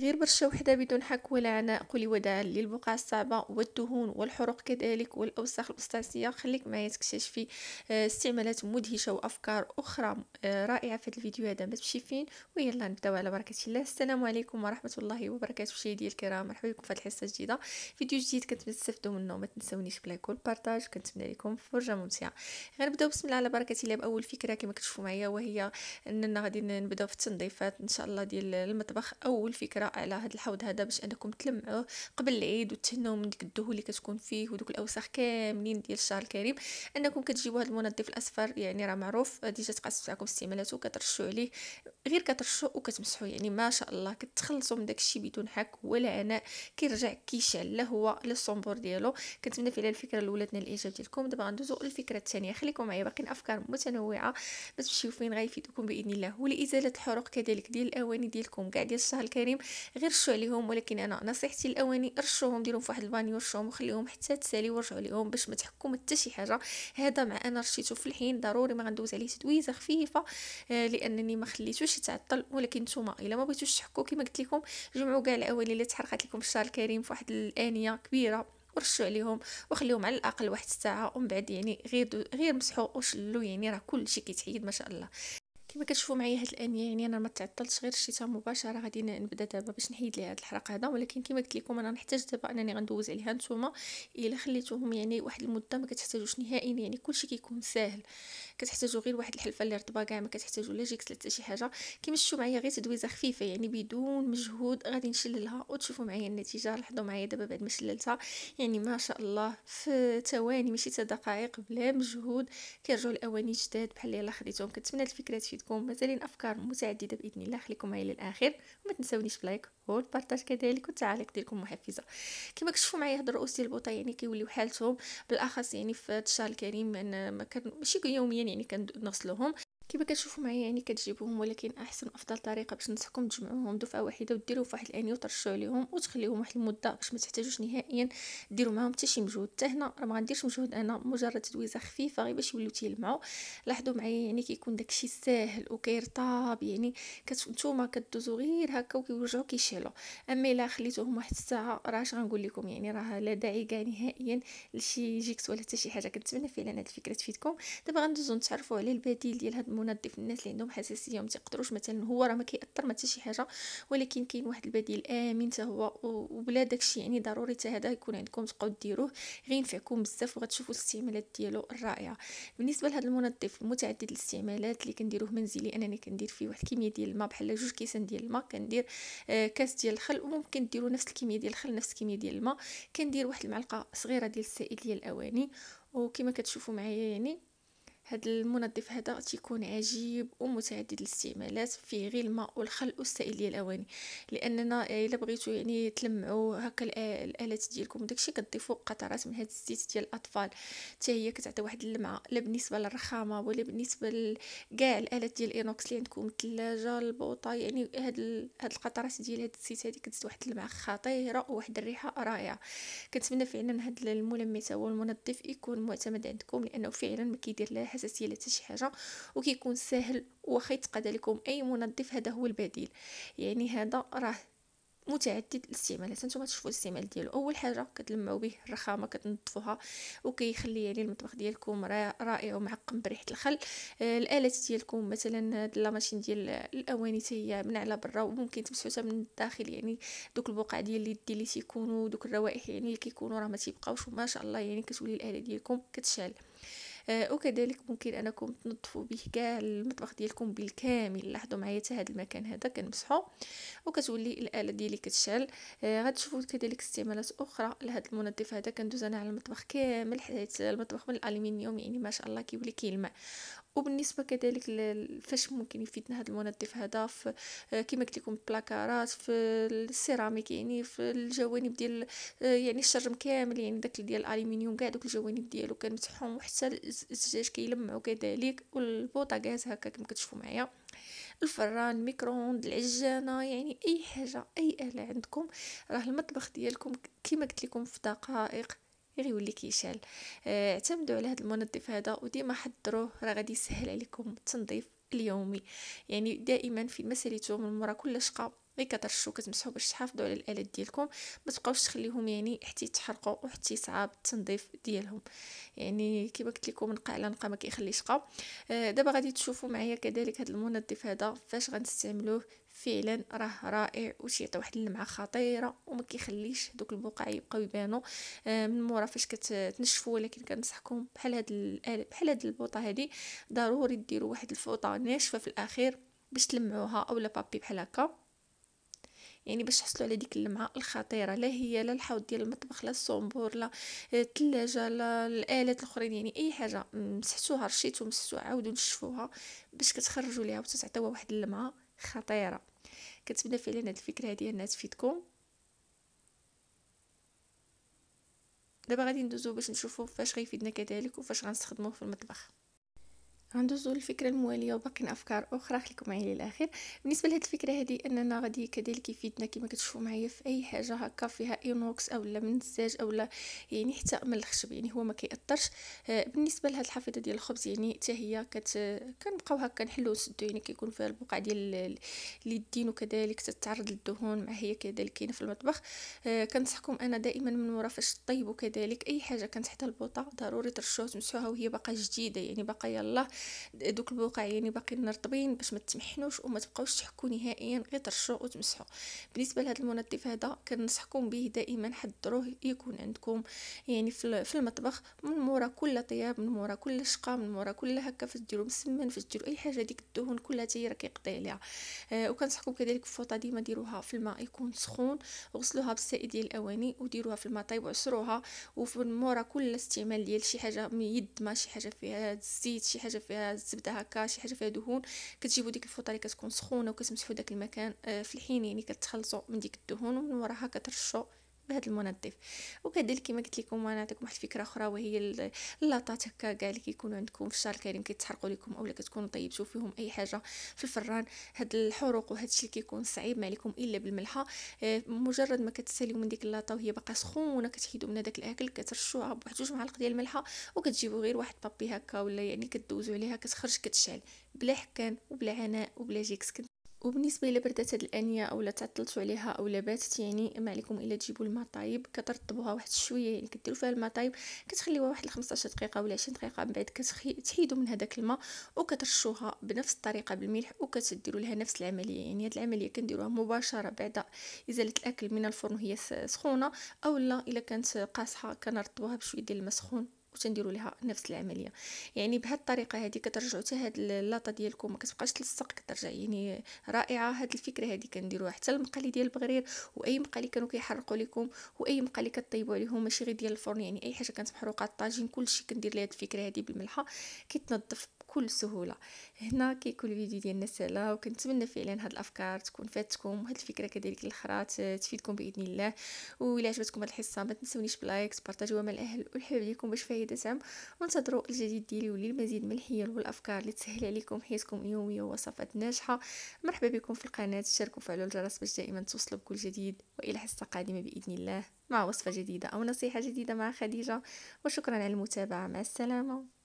غير برشة وحدة بدون حك ولا عناء قولي وداعا للبقع الصعبة والدهون والحروق كذلك والأوساخ الأستاذية خليك معايا تكتشفي آه، استعمالات مدهشة وأفكار أخرى آه، رائعة في الفيديو هذا ما تمشي فين ويلا نبداو على بركة الله السلام عليكم ورحمة الله وبركاته مشاهدي الكرام مرحبا بكم في الحصة الجديدة فيديو جديد كنتمنى تستافدوا منه ما تنسونيش بلايك والبارطاج كنتمنى لكم فرجة ممتعة غنبداو بسم الله على بركة الله بأول فكرة كما كتشوفوا معايا وهي أننا غادي نبداو في التنظيفات إن شاء الله ديال المطبخ أول فكرة على هاد الحوض هذا باش انكم تلمعوه قبل العيد وتهناو من ديك الدهون اللي كتكون فيه ودوك الاوساخ كاملين ديال الشهر الكريم انكم كتجيبوا هاد المنظف الاصفر يعني راه معروف ديجا تقاسوا عليكم استعمالاته كترشوا عليه غير كترشوا وكتمسحوا يعني ما شاء الله كتخلصوا من داكشي بدون حك ولا عناء كيرجع كيشعل لا هو لا الصنبور ديالو كنتمنى فعلا الفكره الاولى تنال الاعجاب ديالكم دابا غندوزو للفكره الثانيه خليكم معايا باقيين افكار متنوعه باش تشوفوا فين غيفيدكم باذن الله ولازاله الحروق كذلك ديال الاواني ديالكم كاع ديال الشهر الكريم غير رشوا عليهم ولكن انا نصيحتي الاولاني رشوهم ديرهم فواحد البانيو رشوهم وخليهم حتى تسالي ورجعوا ليهم باش ما تحكم حتى شي حاجه هذا مع انا رشيتو في الحين ضروري ما غندوز عليه تدويزه خفيفه آه لانني ما خليتوش يتعطل ولكن نتوما الا ما بغيتوش تحكوا كما قلت لكم جمعوا كاع الاواني اللي تحرقت لكم الشهر الكريم فواحد الانيه كبيره ورشوا عليهم وخليهم على الاقل واحد الساعه ومن بعد يعني غير غير مسحوا وشلوا يعني راه كلشي كيتحيد ما شاء الله كما كتشوفوا معايا هاد الانيه يعني انا ما تعطلتش غير الشتاء مباشره غادي نبدا دابا باش نحيد ليها هاد الحرق هذا ولكن كما قلت لكم انا نحتاج دابا انني غندوز عليها نتوما الا خليتوهم يعني واحد المده ما كتحتاجوش نهائيا يعني كلشي كيكون ساهل كتحتاجوا غير واحد الحلفه اللي رطبه كاع ما كتحتاجوا لا جيكس لا حتى شي حاجه كما شفتوا معايا غير تدويزه خفيفه يعني بدون مجهود غادي نشللها وتشوفوا معايا النتيجه لاحظوا معايا دابا بعد ما شللتها يعني ما شاء الله في ثواني ماشي حتى دقائق بلا مجهود كيرجعوا الاواني جداد بحال اللي خديتهم كنتمنى الفكره تفيد تكون مازالين افكار متعدده باذن الله خليكم معايا للاخر وما تنساونيش بلايك والبارطاج كذلك والتعاليق ديالكم محفزه كما كتشوفوا معايا هاد الرؤوس ديال البوطه يعني كيوليو حالتهم بالاخص يعني في الشهر الكريم ما كان ماشي يوميا يعني كنغسلوهم كما كتشوفوا معايا يعني كتجيبوهم ولكن احسن افضل طريقه باش نصحكم تجمعوهم دفعه واحده وديروا فواحد الانيو ترشوا عليهم وتخليوهم واحد المده باش ما تحتاجوش نهائيا ديروا معاهم حتى شي مجهود حتى هنا راه ما غنديرش مجهود انا مجرد تدويزه خفيفه غير باش يوليو تيلمعوا لاحظوا معايا يعني كيكون داكشي ساهل وكيرطاب يعني نتوما كدوزو غير هكا وكيرجعوا كيشعلوا اما الا خليتوهم واحد الساعه راه اش غنقول لكم يعني راه لا داعي كاع نهائيا لشي جيكس ولا حتى شي حاجه كنتمنى فعلا هاد الفكره تفيدكم دابا غندوزو نتعرفوا على البديل ديال هاد المنظف الناس اللي عندهم حساسيه وما تيقدروش مثلا هو راه ما كيأثر ما شي حاجه ولكن كاين واحد البديل امن حتى هو وبلا داكشي يعني ضروري حتى هذا يكون عندكم تبقاو ديروه غينفعكم بزاف وغتشوفوا الاستعمالات ديالو الرائعه بالنسبه لهذا المنظف متعدد الاستعمالات اللي كنديروه منزلي انني كندير فيه واحد الكميه ديال الماء بحال جوج كيسان ديال الماء كندير آه كاس ديال الخل وممكن ديروا نفس الكميه ديال الخل نفس الكميه ديال الماء كندير واحد المعلقه صغيره ديال السائل ديال الاواني وكما كتشوفوا معايا يعني هاد المنظف هذا تيكون عجيب ومتعدد الاستعمالات فيه غير الماء والخل والسائل ديال الاواني لاننا الا بغيتو يعني تلمعوا هكا الالات ديالكم داكشي كتضيفوا قطرات من هاد الزيت ديال الاطفال حتى هي كتعطي واحد اللمعه لا بالنسبه للرخامه ولا بالنسبه لكاع الالات ديال الاينوكس اللي عندكم الثلاجه البوطه يعني هاد هاد القطرات ديال هاد الزيت هادي كتزيد واحد اللمعه خطيره وواحد الريحه رائعه كنتمنى فعلا هاد الملمس هو المنظف يكون معتمد عندكم لانه فعلا ما كيدير لا حساسيه لا شي حاجه وكيكون ساهل واخا يتقاد لكم اي منظف هذا هو البديل يعني هذا راه متعدد الاستعمالات نتوما تشوفوا الاستعمال ديالو اول حاجه كتلمعوا به الرخامه كتنظفوها وكيخلي يعني المطبخ ديالكم رائع ومعقم بريحه الخل آه الالات ديالكم مثلا هاد لاماشين ديال الاواني هي من على برا وممكن تمسحوها من الداخل يعني دوك البقع ديال اليد اللي تيكونوا دوك الروائح يعني اللي كيكونوا راه ما تيبقاوش ما شاء الله يعني كتولي الاله ديالكم كتشعل آه، وكذلك ممكن انكم تنظفوا به كاع المطبخ ديالكم بالكامل لاحظوا معايا حتى هذا المكان هذا كنمسحو وكتولي الاله ديالي كتشعل آه، غتشوفوا كذلك استعمالات اخرى لهذا المنظف هذا كندوز انا على المطبخ كامل حيت المطبخ من الالومنيوم يعني ما شاء الله كيولي كيلمع وبالنسبه كذلك فاش ممكن يفيدنا هذا المنظف هذا في آه، كما قلت لكم البلاكارات في السيراميك يعني في الجوانب ديال آه، يعني الشرم كامل يعني داك ديال الالومنيوم كاع دوك الجوانب ديالو كنمسحهم وحتى الزجاج كيلمعوا كذلك والبوطاغاز هكا كما كتشوفوا معايا الفران الميكرووند العجانه يعني اي حاجه اي اله عندكم راه المطبخ ديالكم كما قلت لكم في دقائق غير يولي كيشال آه، اعتمدوا على هذا المنظف هذا وديما حضروه راه غادي يسهل عليكم التنظيف اليومي يعني دائما في مساليتو من مورا كل شقه غير كترشوا كتمسحوا باش تحافظوا على الالات ديالكم ما تبقاوش تخليهم يعني حتى يتحرقوا وحتى يصعب التنظيف ديالهم يعني كيما قلت لكم نقع على نقع ما كيخليش قا آه، دابا غادي تشوفوا معايا كذلك هذا المنظف هذا فاش غنستعملوه فعلا راه رائع وتيعطي واحد اللمعه خطيره وما كيخليش دوك البقع يبقاو يبانو آه، من مورا فاش كتنشفوا ولكن كنصحكم بحال هاد آه، بحال هاد البوطه هادي ضروري ديروا واحد الفوطه ناشفه في الاخير باش تلمعوها اولا بابي بحال هكا يعني باش تحصلوا على ديك اللمعه الخطيره لا هي لا الحوض ديال المطبخ لا الصنبور لا الثلاجه لا الالات الاخرين يعني اي حاجه مسحتوها رشيتو مسحتوها عاودوا نشفوها باش كتخرجوا ليها وتتعطيوها واحد اللمعه خطيره كنتمنى فعلا هاد الفكره هذه انها تفيدكم دابا غادي ندوزو باش نشوفو فاش غيفيدنا كذلك وفاش غنستخدموه في المطبخ غندوزو الفكرة المواليه وباقي افكار اخرى خليكم معايا للاخر بالنسبه لهاد الفكره هادي اننا غادي كذلك يفيدنا كما كتشوفوا معايا في اي حاجه هكا فيها اينوكس اولا من الزاج اولا يعني حتى من الخشب يعني هو ما كيأثرش آه، بالنسبه لهاد الحفيظه ديال الخبز يعني حتى هي كت كنبقاو هكا نحلو ونسدو يعني كيكون فيها البقع ديال اليدين وكذلك تتعرض للدهون مع هي كذلك كاينه في المطبخ آه، كنصحكم انا دائما من مورا فاش طيبوا كذلك اي حاجه كانت حتى البوطه ضروري ترشوها تمسحوها وهي باقا جديده يعني باقا يلاه دوك يعني باقيين رطبين باش ما تمحنوش وما تبقاوش تحكوا نهائيا غير ترشوا وتمسحوا بالنسبه لهذا المنظف هذا كنصحكم به دائما حضروه يكون عندكم يعني في المطبخ من مورا كل طياب من مورا كل شقه من مورا كل هكا فاش ديروا مسمن فاش ديروا اي حاجه ديك الدهون كلها تاهي راه كيقضي عليها آه وكنصحكم كذلك الفوطه ديما ديروها في الماء يكون سخون غسلوها بالسائل ديال الاواني وديروها في الماء طيب وعصروها وفي مورا كل استعمال ديال شي حاجه من يد ما شي حاجه فيها الزيت شي حاجه فيها الزبده هكا شي حاجه فيها دهون كتجيبوا ديك الفوطه اللي كتكون سخونه وكتمسحوا داك المكان آه، في الحين يعني كتخلصوا من ديك الدهون ومن وراها كترشوا بهذا المنظف وكذلك كما قلت لكم انا نعطيكم واحد الفكره اخرى وهي اللاطات هكا كاع اللي كيكونوا عندكم في الشهر الكريم كيتحرقوا لكم اولا كتكونوا طيبتوا فيهم اي حاجه في الفران هاد الحروق وهذا الشيء كيكون صعيب ما عليكم الا بالملحه آه، مجرد ما كتساليو من ديك اللاطه وهي باقا سخونه كتحيدوا من هذاك الاكل كترشوها بواحد جوج معالق ديال الملحه وكتجيبوا غير واحد بابي هكا ولا يعني كدوزوا عليها كتخرج كتشعل بلا حكان وبلا عناء وبلا جيكس وبالنسبه الى بردات هاد الانيه اولا تعطلتوا عليها اولا باتت يعني ما عليكم الا تجيبوا الماء طايب كترطبوها واحد شويه يعني كديروا فيها الماء طايب كتخليوها واحد 15 دقيقه ولا 20 دقيقه من بعد كتحيدوا من هذاك الماء وكترشوها بنفس الطريقه بالملح وكتديروا لها نفس العمليه يعني هاد العمليه كنديروها مباشره بعد ازاله الاكل من الفرن وهي سخونه اولا الا كانت قاصحه كنرطبوها بشويه ديال الماء سخون وتنديروا لها نفس العمليه يعني بهذه الطريقه هذه كترجعوا حتى هذه اللاطه ديالكم ما كتبقاش تلصق كترجع يعني رائعه هاد الفكره هذه كنديروها حتى المقالي ديال البغرير واي مقالي كانوا كيحرقوا لكم واي مقالي كطيبوا عليهم ماشي غير ديال الفرن يعني اي حاجه كانت محروقه الطاجين كلشي كندير ليها هاد الفكره هذه بالملحه كيتنظف بكل سهوله هنا كيكون الفيديو ديالنا سهله وكنتمنى فعلا هاد الافكار تكون فاتكم وهاد الفكره كذلك الاخرى آه، تفيدكم باذن الله وإلا عجبتكم هاد الحصه ما تنسونيش بلايك بارطاجيوها مع الاهل والحبايب ديالكم باش فايده سام وانتظروا الجديد ديالي وللمزيد من الحيل والافكار اللي تسهل عليكم حياتكم اليوميه ووصفات ناجحه مرحبا بكم في القناه تشاركوا وفعلوا الجرس باش دائما توصلوا بكل جديد والى حصه قادمه باذن الله مع وصفه جديده او نصيحه جديده مع خديجه وشكرا على المتابعه مع السلامه